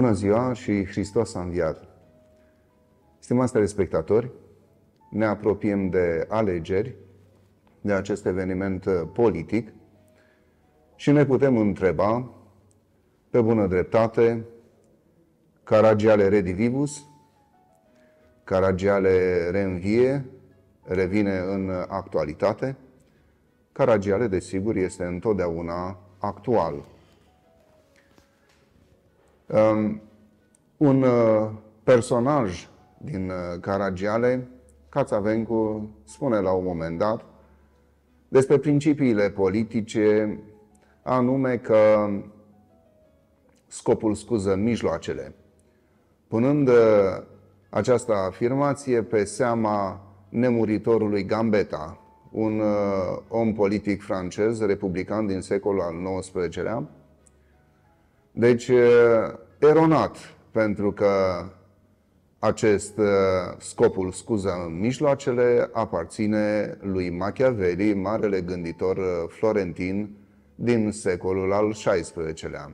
Bună ziua și Hristos a înviat! Stimați telespectatori, ne apropiem de alegeri, de acest eveniment uh, politic și ne putem întreba, pe bună dreptate, Caragiale redivivus, Caragiale reînvie, revine în actualitate, Caragiale, desigur, este întotdeauna actual, un uh, personaj din uh, Caragiale, Cațavencu, spune la un moment dat despre principiile politice, anume că scopul scuză mijloacele, punând uh, această afirmație pe seama nemuritorului Gambeta, un om politic francez, republican din secolul al XIX-lea, deci, eronat, pentru că acest scopul, scuza mijloacele, aparține lui Machiavelli, marele gânditor florentin din secolul al XVI-lea.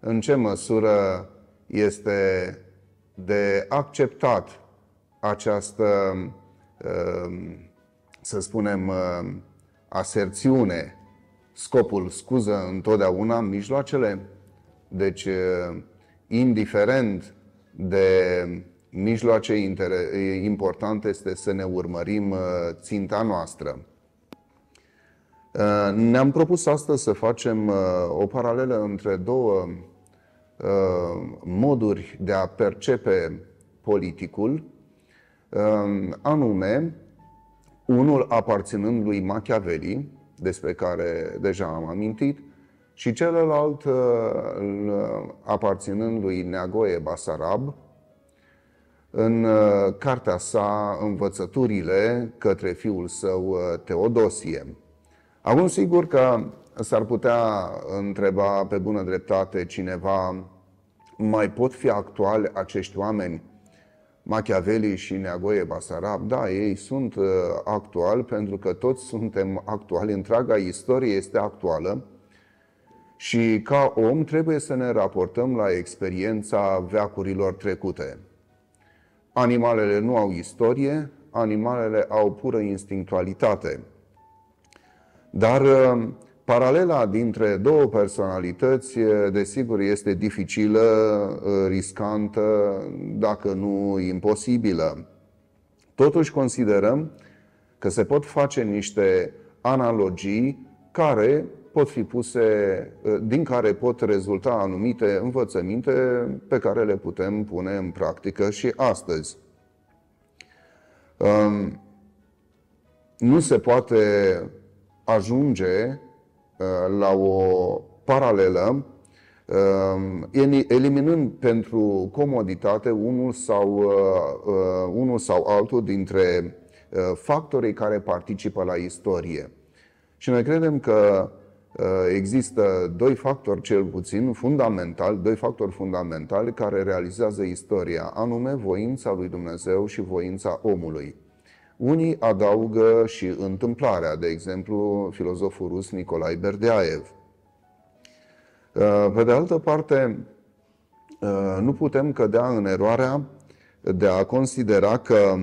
În ce măsură este de acceptat această, să spunem, aserțiune, scopul, scuză întotdeauna mijloacele? Deci, indiferent de mijloace importante este să ne urmărim ținta noastră. Ne-am propus astăzi să facem o paralelă între două moduri de a percepe politicul, anume, unul aparținând lui Machiavelli, despre care deja am amintit, și celălalt uh, uh, aparținând lui Neagoe Basarab, în uh, cartea sa Învățăturile către fiul său Teodosie. Acum sigur că s-ar putea întreba pe bună dreptate cineva mai pot fi actuali acești oameni Machiavelli și Neagoe Basarab, da, ei sunt actuali pentru că toți suntem actuali, întreaga istorie este actuală și ca om trebuie să ne raportăm la experiența veacurilor trecute. Animalele nu au istorie, animalele au pură instinctualitate. Dar ă, paralela dintre două personalități, desigur, este dificilă, ă, riscantă, dacă nu imposibilă. Totuși considerăm că se pot face niște analogii care pot fi puse, ă, din care pot rezulta anumite învățăminte pe care le putem pune în practică și astăzi. Nu se poate ajunge ă, la o paralelă eliminând pentru comoditate unul sau, ă, unul sau altul dintre factorii care participă la istorie. Și noi credem că Uh, există doi factori cel puțin fundamental, doi factori fundamentali care realizează istoria, anume voința lui Dumnezeu și voința omului. Unii adaugă și întâmplarea, de exemplu, filozoful rus Nicolae Berdeaev. Uh, pe de altă parte, uh, nu putem cădea în eroarea de a considera că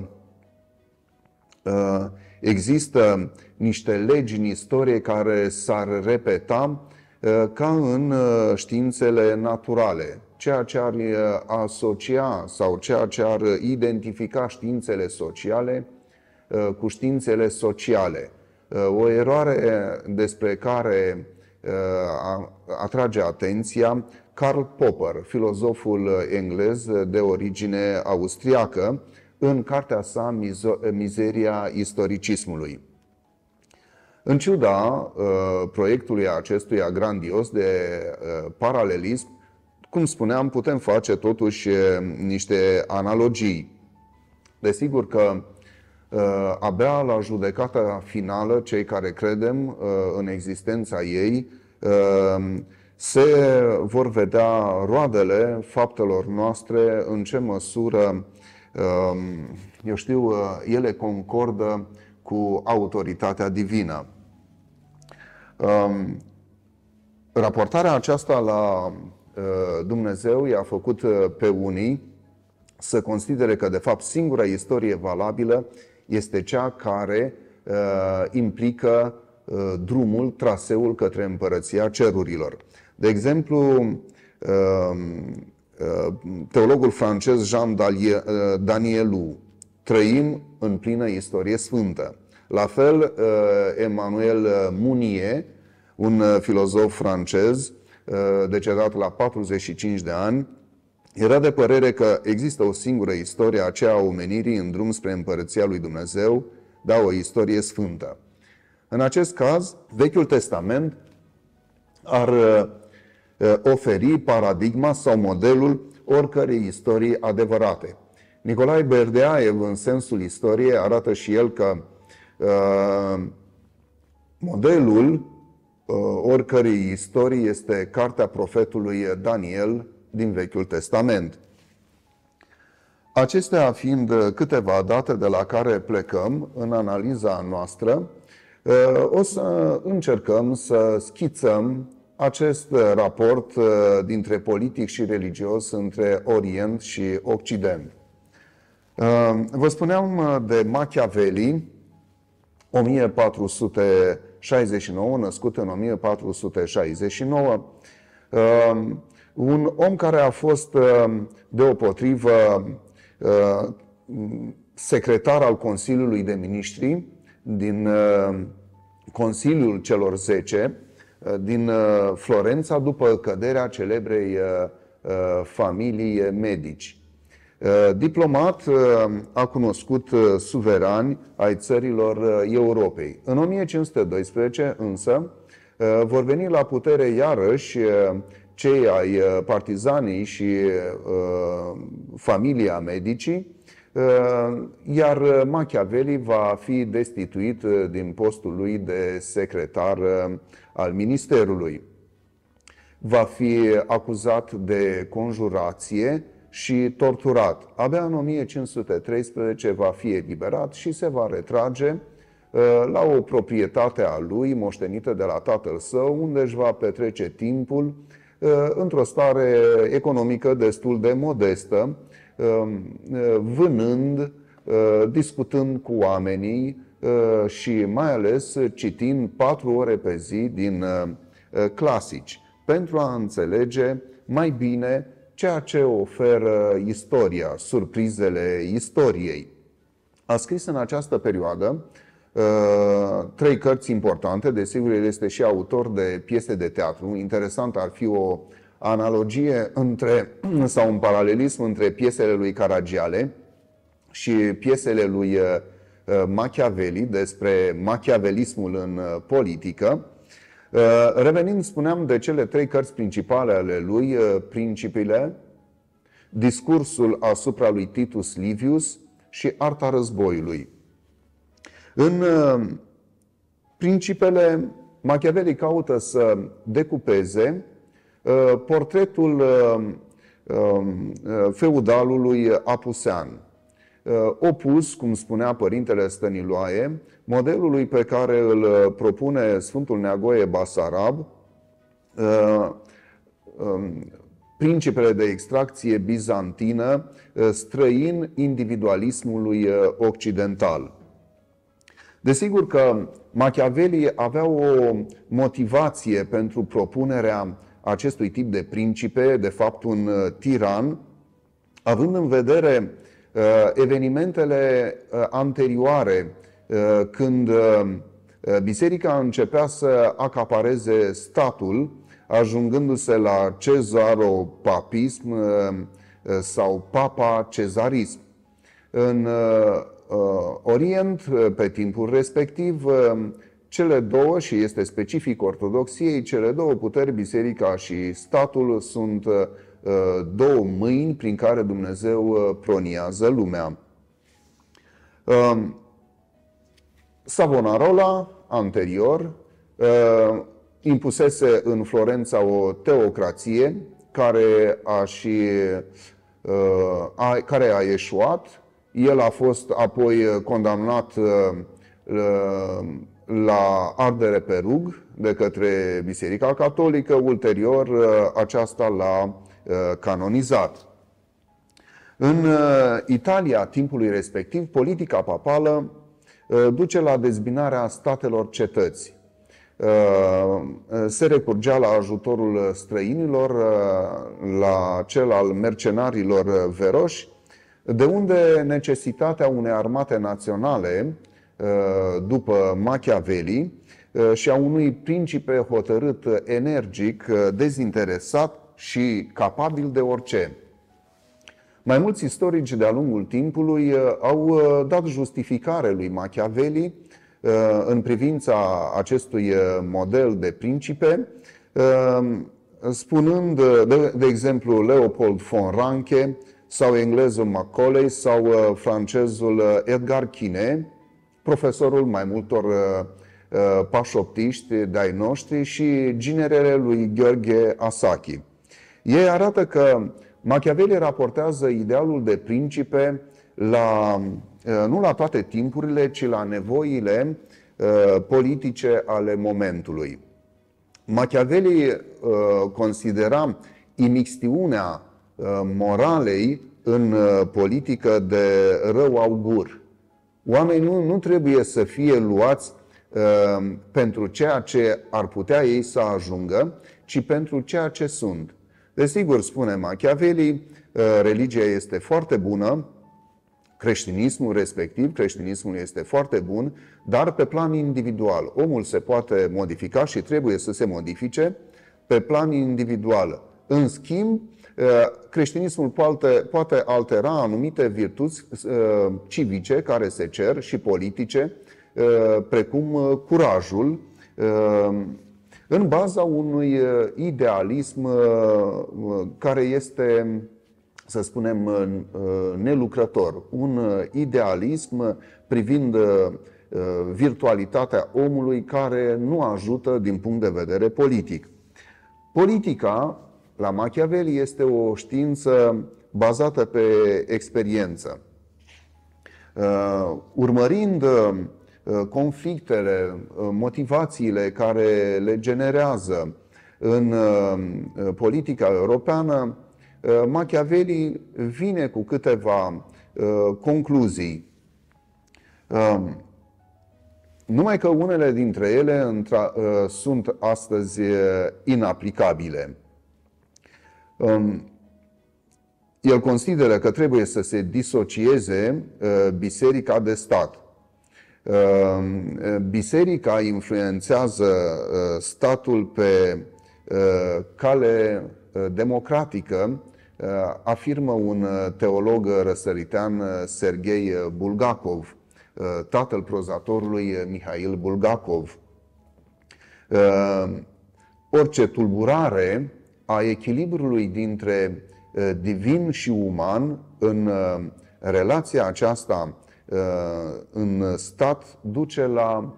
Există niște legi în istorie care s-ar repeta uh, ca în uh, științele naturale. Ceea ce ar uh, asocia sau ceea ce ar identifica științele sociale cu științele sociale. O eroare despre care atrage atenția Karl Popper, filozoful englez de origine austriacă, în cartea sa Mizeria istoricismului. În ciuda uh, proiectului acestuia grandios de uh, paralelism, cum spuneam, putem face totuși uh, niște analogii. Desigur că abia la judecata finală, cei care credem în existența ei se vor vedea roadele faptelor noastre, în ce măsură Ehm, eu știu, uh, ele concordă cu autoritatea divină. Ehm, raportarea aceasta la uh, Dumnezeu i-a făcut uh, pe unii să considere că, de fapt, singura istorie valabilă este cea care implică drumul, traseul către împărăția cerurilor. De exemplu, ehm, Uh, teologul francez Jean uh, Danielu, trăim în plină istorie sfântă. La fel, uh, Emmanuel Mounier, un filozof francez, decedat la 45 de ani, era de părere că există o singură istorie, aceea a omenirii în drum spre împărăția lui Dumnezeu, dar o istorie sfântă. În acest caz, Vechiul Testament ar Eh, oferi paradigma sau modelul oricărei istorii adevărate. Nicolae Berdeaev, în sensul istoriei, arată și el că eh, modelul eh, oricărei istorii este cartea profetului Daniel din Vechiul Testament. Acestea fiind câteva date de la care plecăm în analiza noastră, o să încercăm să schițăm acest uh, raport uh, dintre politic și religios, între Orient și Occident. Uh, vă spuneam de Machiavelli, 1469, născut în 1469, un om care a fost deopotrivă secretar al Consiliului de Ministri din Consiliul celor 10, Eh, din eh, Florența după căderea celebrei eh, familii medici. Diplomat a cunoscut suverani ai țărilor Europei. În 1512 însă vor veni la putere iarăși cei ai partizanii și familia medicii Uh, iar uh, Machiavelli va fi destituit uh, din postul lui de secretar al ministerului. Va fi acuzat de conjurație și torturat. Abia în 1513 va fi eliberat și se va retrage la o proprietate a lui moștenită de la tatăl său, unde își va petrece timpul într-o stare economică destul de modestă, Um, uh, vânând, uh, discutând cu oamenii uh, și mai ales citind patru ore pe zi din clasici pentru a înțelege mai bine ceea ce oferă istoria, surprizele istoriei. A scris în această perioadă trei cărți importante, desigur el este și autor de piese de teatru, interesant ar fi o analogie între, sau un paralelism între piesele lui Caragiale și piesele lui uh, uh, Machiavelli despre machiavelismul în uh, politică. Revenind, spuneam de cele trei cărți principale ale lui, Principile, Discursul asupra lui Titus Livius și Arta războiului. În Principele, Machiavelli caută să decupeze Uh, portretul uh, um, uh, feudalului apusean, opus, cum spunea părintele Stăniloae, modelului pe care îl propune Sfântul Neagoe Basarab, um, principele de extracție bizantină, străin individualismului occidental. Desigur că Machiavelli avea o motivație pentru propunerea acestui tip de principe, de fapt un uh, tiran, având în vedere uh, evenimentele uh, anterioare, când biserica începea să acapareze statul, ajungându-se la cezaropapism sau papa cezarism. În Orient, pe timpul respectiv, cele două, și este specific ortodoxiei, cele două puteri, biserica și statul, sunt uh, două mâini prin care Dumnezeu uh, proniază lumea. Um, Savonarola, anterior, uh, impusese în Florența o teocrație care a, și, care a eșuat. El a fost apoi condamnat la ardere pe rug de către Biserica Catolică, ulterior uh, aceasta l-a uh, canonizat. În uh, Italia timpului respectiv, politica papală duce la dezbinarea statelor cetăți. Se recurgea la ajutorul străinilor, la cel al mercenarilor veroși, de unde necesitatea unei armate naționale Uh, după Machiavelli uh, și a unui principe hotărât, energic, uh, dezinteresat și capabil de orice. Mai mulți istorici de-a lungul timpului au dat justificare lui Machiavelli în privința acestui model de principe, spunând, de, de exemplu, Leopold von Ranke sau englezul Macaulay sau francezul Edgar Quinet, profesorul mai multor uh, uh, pașoptiști de-ai noștri și ginerele lui Gheorghe Asachi. Ei arată că Machiavelli raportează idealul de principe la, uh, nu la toate timpurile, ci la nevoile politice ale momentului. Machiavelli considera imixtiunea moralei în politică de rău augur. Oamenii nu, nu trebuie să fie luați uh, pentru ceea ce ar putea ei să ajungă, ci pentru ceea ce sunt. Desigur, spune Machiavelli, uh, religia este foarte bună, creștinismul respectiv, creștinismul este foarte bun, dar pe plan individual. Omul se poate modifica și trebuie să se modifice pe plan individual. În schimb, Uh, creștinismul poate, poate altera anumite virtuți uh, civice care se cer și politice, uh, precum curajul, în baza unui idealism care este, să spunem, nelucrător. Un idealism privind virtualitatea omului care nu ajută din punct de vedere politic. Politica la Machiavelli este o știință bazată pe experiență. Uh, urmărind uh, conflictele, uh, motivațiile care le generează în politica europeană, Machiavelli vine cu câteva concluzii. Numai că unele dintre ele sunt astăzi inaplicabile. Um, el consideră că trebuie să se disocieze uh, biserica de stat. Um, biserica influențează uh, statul pe uh, cale democratică, afirmă un teolog răsăritean, Sergei Bulgakov, tatăl prozatorului Mihail Bulgakov. Orice tulburare a echilibrului dintre uh, divin și uman în uh, relația aceasta uh, în stat duce la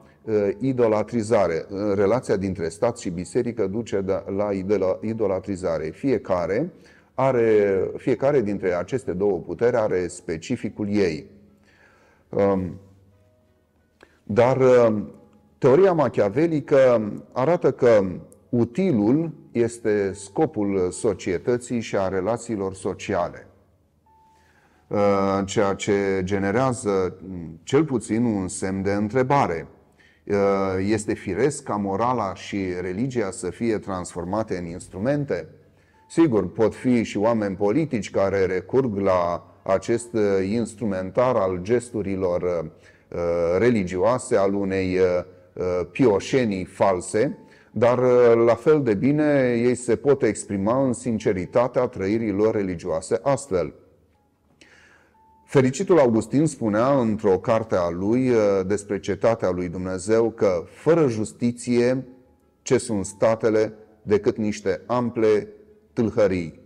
idolatrizare. Relația dintre stat și biserică duce la idolatrizare. Fiecare, are, fiecare dintre aceste două puteri are specificul ei. Um, dar teoria machiavelică arată că utilul este scopul uh, societății și a relațiilor sociale, uh, ceea ce generează mm, cel puțin un semn de întrebare. Uh, este firesc ca morala și religia să fie transformate în instrumente? Sigur, pot fi și oameni politici care recurg la acest instrumentar al gesturilor religioase, al unei pioșenii false, dar uh, la fel de bine ei se pot exprima în sinceritatea trăirii lor religioase astfel. Fericitul Augustin spunea într-o carte a lui uh, despre cetatea lui Dumnezeu că fără justiție ce sunt statele decât niște ample tâlhării.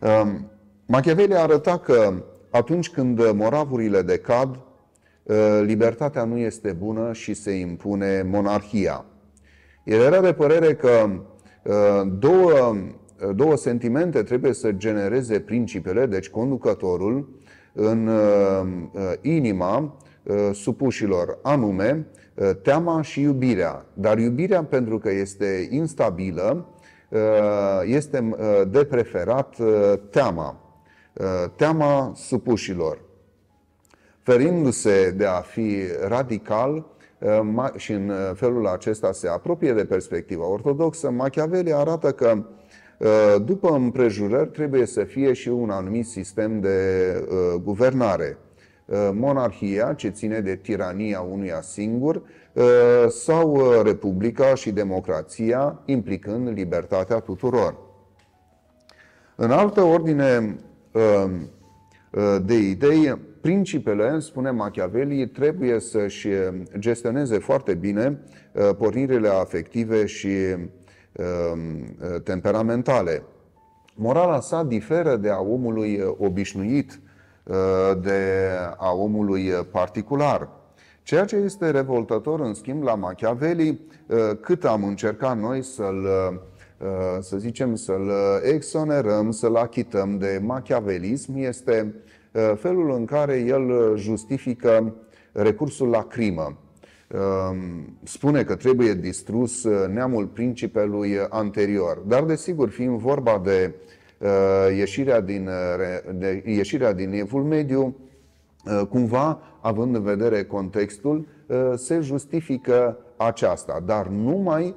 Um, Machiavelli arăta că atunci când moravurile decad, uh, libertatea nu este bună și se impune monarhia. El era de părere că uh, două, uh, două sentimente trebuie să genereze principiile, deci conducătorul, în uh, inima supușilor, anume teama și iubirea. Dar iubirea, pentru că este instabilă, este de preferat teama. Teama supușilor. Ferindu-se de a fi radical, și în uh, felul acesta se apropie de perspectiva ortodoxă, Machiavelli arată că uh, după împrejurări trebuie să fie și un anumit sistem de uh, guvernare. Monarhia, ce ține de tirania unuia singur, sau republica și democrația, implicând libertatea tuturor. În altă ordine de idei, Principele, spune Machiavelli, trebuie să-și eh, gestioneze foarte bine eh, pornirile afective și ehm, eh, temperamentale. Morala sa diferă de a omului obișnuit, de a omului particular. Ceea ce este revoltător, în schimb, la Machiavelli, cât am încercat noi să-l, să zicem, să-l exonerăm, să-l achităm de machiavelism, este Eh, felul în care el eh, justifică recursul la crimă. Ehm, spune că trebuie distrus eh, neamul principelui anterior, dar desigur, fiind vorba de ieșirea din, de ieșirea din evul mediu, cumva, având în vedere contextul, se justifică aceasta, dar numai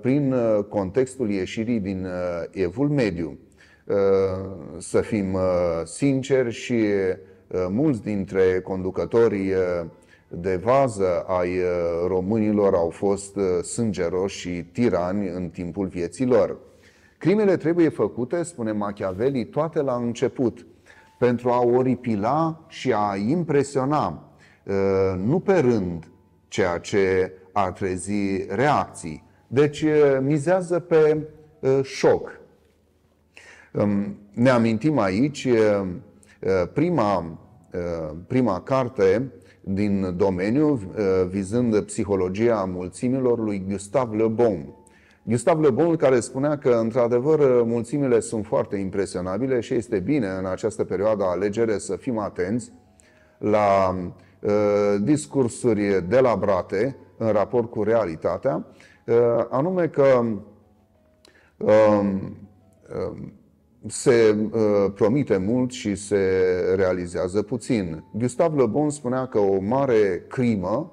prin contextul ieșirii din evul mediu să fim uh, sinceri și uh, mulți dintre conducătorii uh, de vază ai românilor au fost sângeroși și tirani în timpul vieții lor. Crimele trebuie făcute, spune Machiavelli, toate la început, pentru a oripila și a impresiona, nu pe rând, ceea ce ar trezi reacții. Deci mizează pe șoc, ne amintim aici prima, prima carte din domeniu vizând psihologia mulțimilor lui Gustave Le Bon. Gustave Le Bon care spunea că într-adevăr mulțimile sunt foarte impresionabile și este bine în această perioadă a alegere să fim atenți la discursuri delabrate în raport cu realitatea, anume că se uh, promite mult și se realizează puțin. Gustav Le Bon spunea că o mare crimă,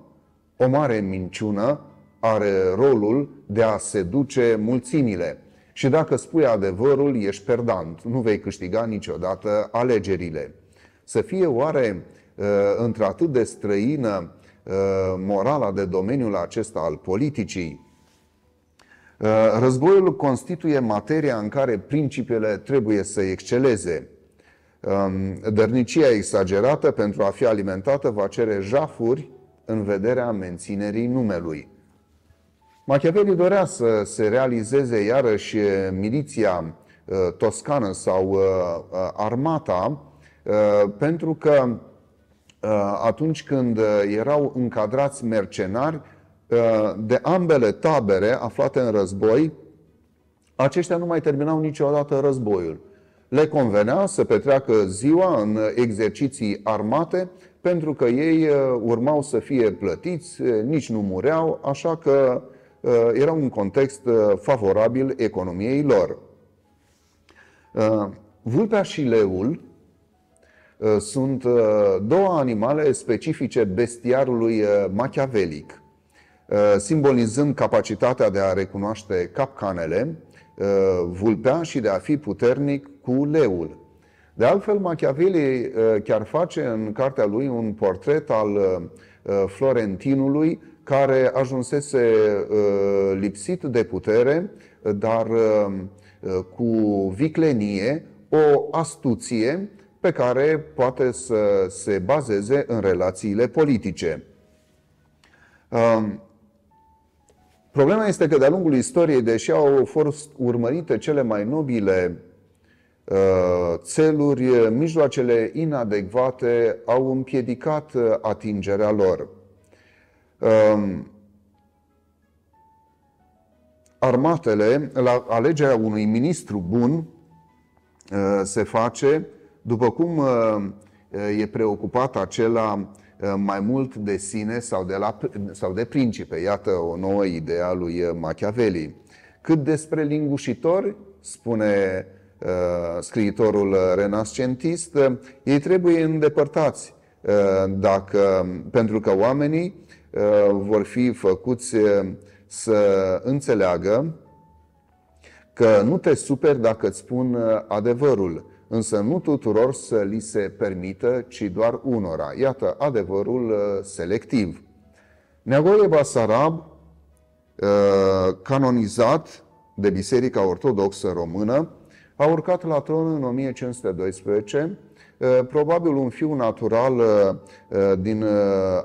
o mare minciună, are rolul de a seduce mulțimile. Și dacă spui adevărul, ești perdant, nu vei câștiga niciodată alegerile. Să fie oare uh, într-atât de străină uh, morala de domeniul acesta al politicii, Uh, războiul constituie materia în care principiile trebuie să exceleze. Um, dărnicia exagerată pentru a fi alimentată va cere jafuri în vederea menținerii numelui. Machiavelli dorea să se realizeze iarăși miliția uh, toscană sau uh, armata, pentru că atunci când erau încadrați mercenari, Eh, de ambele tabere aflate în război, aceștia nu mai terminau niciodată războiul. Le convenea să petreacă ziua în exerciții armate, pentru că ei eh, urmau să fie plătiți, eh, nici nu mureau, așa că era un context favorabil economiei lor. Vulpea și leul sunt două animale specifice bestiarului machiavelic. Uh, simbolizând capacitatea de a recunoaște capcanele, uh, vulpea și de a fi puternic cu leul. De altfel, Machiavelli uh, chiar face în cartea lui un portret al Florentinului care ajunsese lipsit de putere, dar cu viclenie, o astuție pe care poate să se bazeze în relațiile politice. Problema este că de-a lungul istoriei, deși au fost urmărite cele mai nobile uh, țeluri, mijloacele inadecvate au împiedicat uh, atingerea lor. Um, armatele, la alegerea unui ministru bun, uh, se face după cum e preocupat acela Ă, mai mult de sine sau de, la, sau de principe. Iată o nouă idee a lui Machiavelli. Cât despre lingușitori, spune uh, scriitorul renascentist, uh, ei trebuie îndepărtați uh, dacă, pentru că oamenii uh, vor fi făcuți uh, să înțeleagă că nu te superi dacă îți spun adevărul, însă nu tuturor să li se permită, ci doar unora. Iată adevărul uh, selectiv. Neagoie Basarab, uh, canonizat de Biserica Ortodoxă Română, a urcat la tron în 1512, uh, probabil un fiu natural din,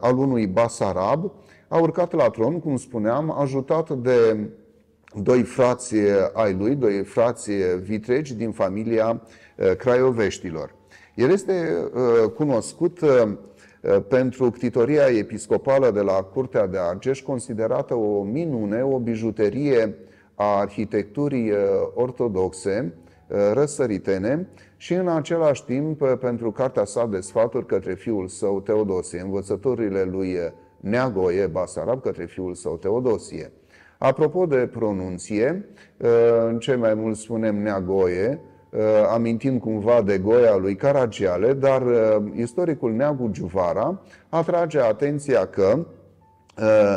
al unui Basarab, a urcat la tron, cum spuneam, ajutat de doi frați ai lui, doi frați vitregi din familia uh, Uh, craioveștilor. El este uh, cunoscut uh, pentru ctitoria episcopală de la Curtea de Argeș, considerată o minune, o bijuterie a arhitecturii ortodoxe răsăritene și în același timp pentru cartea sa de sfaturi către fiul său Teodosie, învățăturile lui Neagoe Basarab către fiul său Teodosie. Apropo de pronunție, cei mai mulți spunem Neagoe, Uh, amintind cumva de goia lui Caragiale, dar uh, istoricul Neagu Giuvara atrage atenția că uh,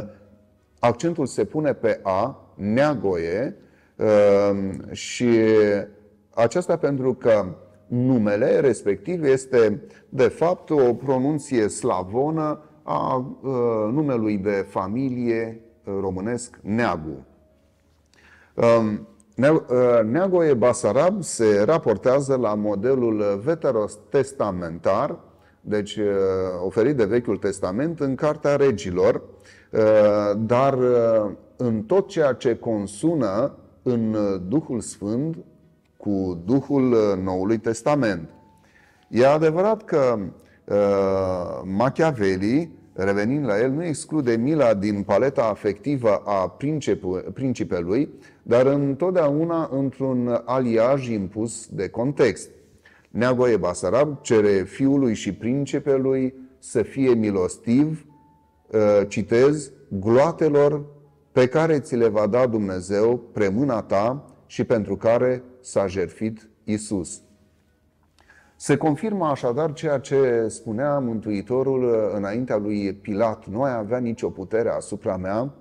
accentul se pune pe A, neagoie, și aceasta pentru că numele respectiv este de fapt o pronunție slavonă a numelui de familie românesc Neagu. Um, Uh, Neagoe Basarab se raportează la modelul veterotestamentar, deci uh, oferit de Vechiul Testament în Cartea Regilor, uh, dar în tot ceea ce consună în Duhul Sfânt cu Duhul Noului Testament. E adevărat că Machiavelli Revenind la el, nu exclude mila din paleta afectivă a principelui, dar întotdeauna într-un aliaj impus de context. Neagoe Basarab cere fiului și principelui să fie milostiv, ă, citez, gloatelor pe care ți le va da Dumnezeu premâna ta și pentru care s-a jerfit Isus. Se confirmă așadar ceea ce spunea Mântuitorul uh, înaintea lui Pilat. Nu ai avea nicio putere asupra mea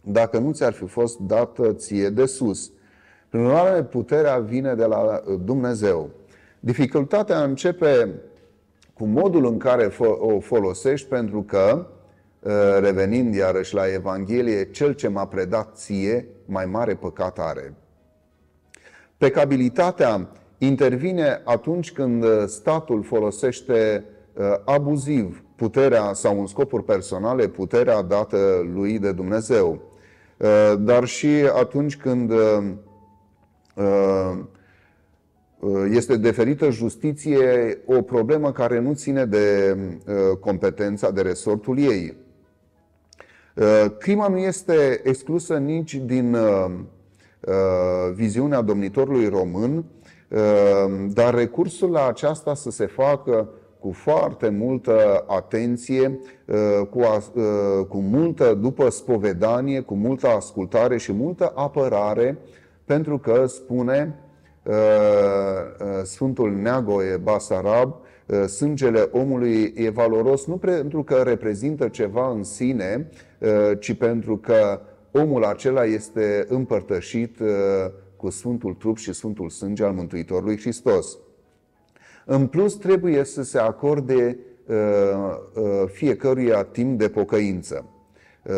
dacă nu ți-ar fi fost dată ție de sus. Prin urmare, puterea vine de la uh, Dumnezeu. Dificultatea începe cu modul în care o folosești, pentru că, uh, revenind iarăși la Evanghelie, cel ce m-a predat ție, mai mare păcat are. Pecabilitatea intervine atunci când uh, statul folosește uh, abuziv puterea sau în scopuri personale puterea dată lui de Dumnezeu. Uh, dar și atunci când este deferită justiție o problemă care nu ține de competența, de resortul ei. Crima nu este exclusă nici din viziunea domnitorului român, Ehm, dar recursul la aceasta să se facă cu foarte multă atenție, ehm, cu, ehm, cu multă după spovedanie, cu multă ascultare și multă apărare, pentru că spune Sfântul Neagoe Basarab, sângele omului e valoros nu pentru că reprezintă ceva în sine, ci pentru că omul acela este împărtășit cu Sfântul Trup și Sfântul Sânge al Mântuitorului Hristos. În plus, trebuie să se acorde uh, uh, fiecăruia timp de pocăință. Uh,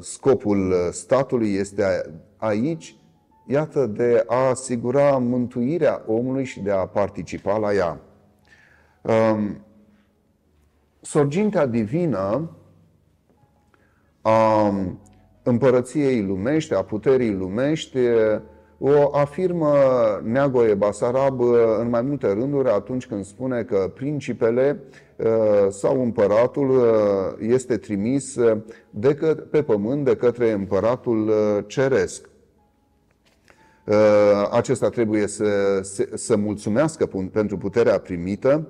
scopul statului este aici, iată, de a asigura mântuirea omului și de a participa la ea. Um, sorgintea divină a împărăției lumești, a puterii lumești, o afirmă Neagoe Basarab uh, în mai multe rânduri atunci când spune că principele uh, sau împăratul uh, este trimis de că, pe pământ de către împăratul ceresc. Acesta trebuie să, să, să mulțumească pentru puterea primită,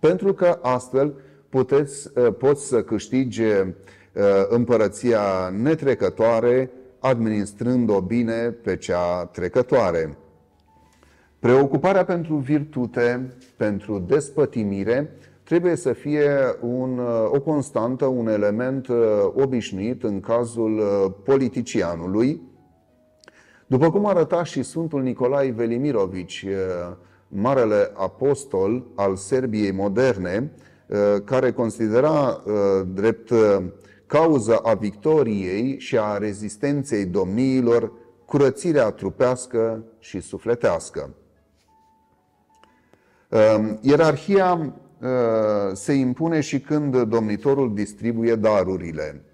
pentru că astfel puteți, poți să câștige împărăția netrecătoare administrând-o bine pe cea trecătoare. Preocuparea pentru virtute, pentru despătimire, trebuie să fie un, o constantă, un element uh, obișnuit în cazul uh, politicianului, după cum arăta și Sfântul Nicolae Velimirovici, uh, marele apostol al Serbiei moderne, care considera drept cauza a victoriei și a rezistenței domniilor, curățirea trupească și sufletească. Ehm, ierarhia ehm, se impune și când domnitorul distribuie darurile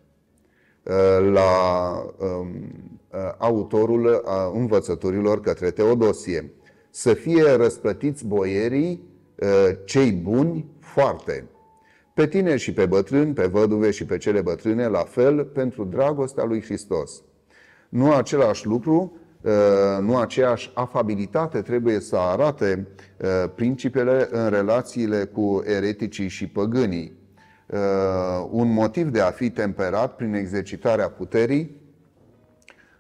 ehm, la autorul învățătorilor către Teodosie. Să fie răsplătiți boierii cei buni foarte pe tineri și pe bătrâni, pe văduve și pe cele bătrâne, la fel, pentru dragostea lui Hristos. Nu același lucru, uh, nu aceeași afabilitate trebuie să arate uh, principele în relațiile cu ereticii și păgânii. Uh, un motiv de a fi temperat prin exercitarea puterii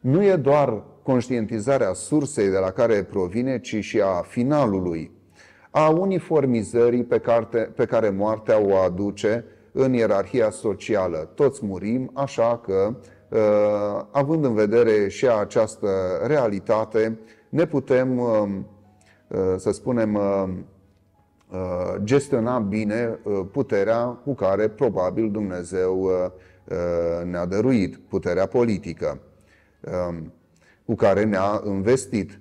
nu e doar conștientizarea sursei de la care provine, ci și a finalului a uniformizării pe care, pe care moartea o aduce în ierarhia socială. Toți murim, așa că, uh, având în vedere și această realitate, ne putem, um, uh, să spunem, uh, gestiona bine puterea cu care probabil Dumnezeu ne-a dăruit, puterea politică um, cu care ne-a investit.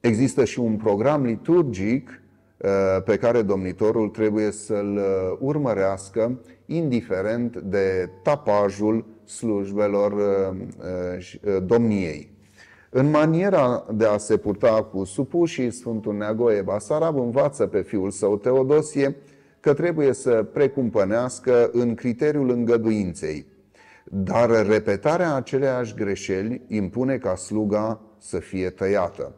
Există și un program liturgic Uh, pe care domnitorul trebuie să-l uh, urmărească, indiferent de tapajul slujbelor uh, domniei. În maniera de a se purta cu supușii, Sfântul Neagoe Basarab învață pe fiul său Teodosie că trebuie să precumpănească în criteriul îngăduinței. Dar repetarea aceleași greșeli impune ca sluga să fie tăiată.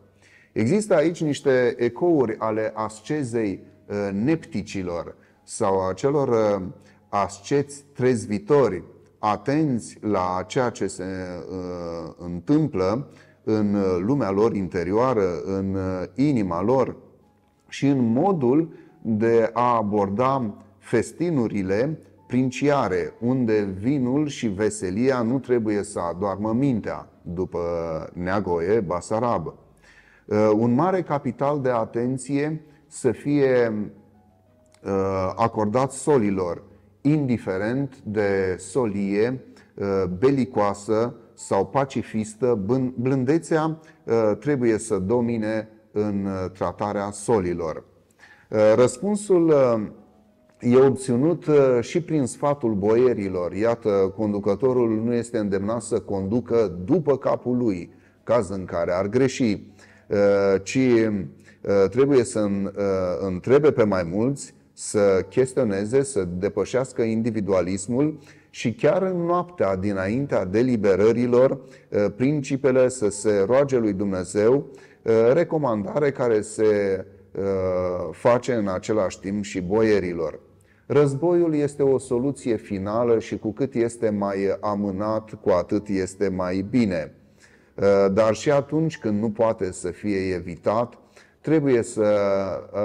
Există aici niște ecouri ale ascezei uh, nepticilor sau a celor uh, asceți trezvitori, atenți la ceea ce se uh, întâmplă în lumea lor interioară, în inima lor și în modul de a aborda festinurile princiare, unde vinul și veselia nu trebuie să adoarmă mintea, după Neagoie Basarab. Uh, un mare capital de atenție să fie uh, acordat solilor, indiferent de solie uh, belicoasă sau pacifistă, blândețea trebuie să domine în tratarea solilor. Răspunsul e obținut și prin sfatul boierilor. Iată, conducătorul nu este îndemnat să conducă după capul lui, caz în care ar greși. Uh, ci uh, trebuie să uh, întrebe pe mai mulți, să chestioneze, să depășească individualismul și chiar în noaptea dinaintea deliberărilor, principele să se roage lui Dumnezeu, recomandare care se face în același timp și boierilor. Războiul este o soluție finală și cu cât este mai amânat, cu atât este mai bine. Eh, dar și atunci când nu poate să fie evitat, trebuie să eh,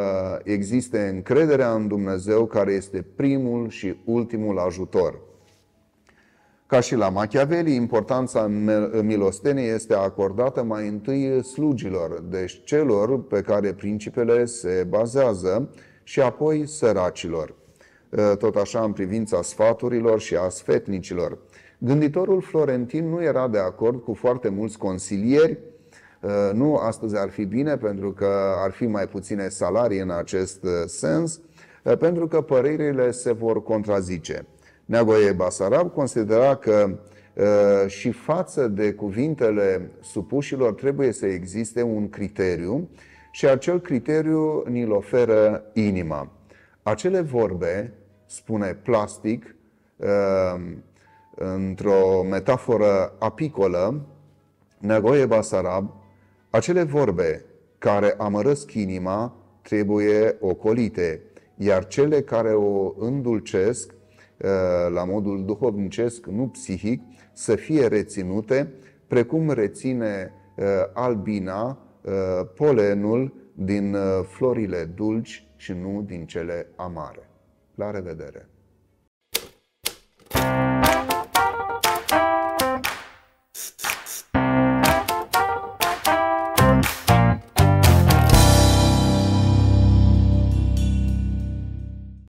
existe încrederea în Dumnezeu, care este primul și ultimul ajutor. Ca și la Machiavelli, importanța milosteniei este acordată mai întâi slugilor, deci celor pe care principele se bazează, și apoi săracilor. Eh, tot așa în privința sfaturilor și a sfetnicilor. Gânditorul florentin nu era de acord cu foarte mulți consilieri. Uh, nu, astăzi ar fi bine pentru că ar fi mai puține salarii în acest uh, sens, uh, pentru că părerile se vor contrazice. Neagoie Basarab considera că și față de cuvintele supușilor trebuie să existe un criteriu și acel criteriu ni-l oferă inima. Acele vorbe, spune plastic, într-o metaforă apicolă, Nagoye Basarab, acele vorbe care amărăsc inima trebuie ocolite, iar cele care o îndulcesc uh, la modul duhovnicesc, nu psihic, să fie reținute, precum reține uh, albina uh, polenul din florile dulci și nu din cele amare. La revedere!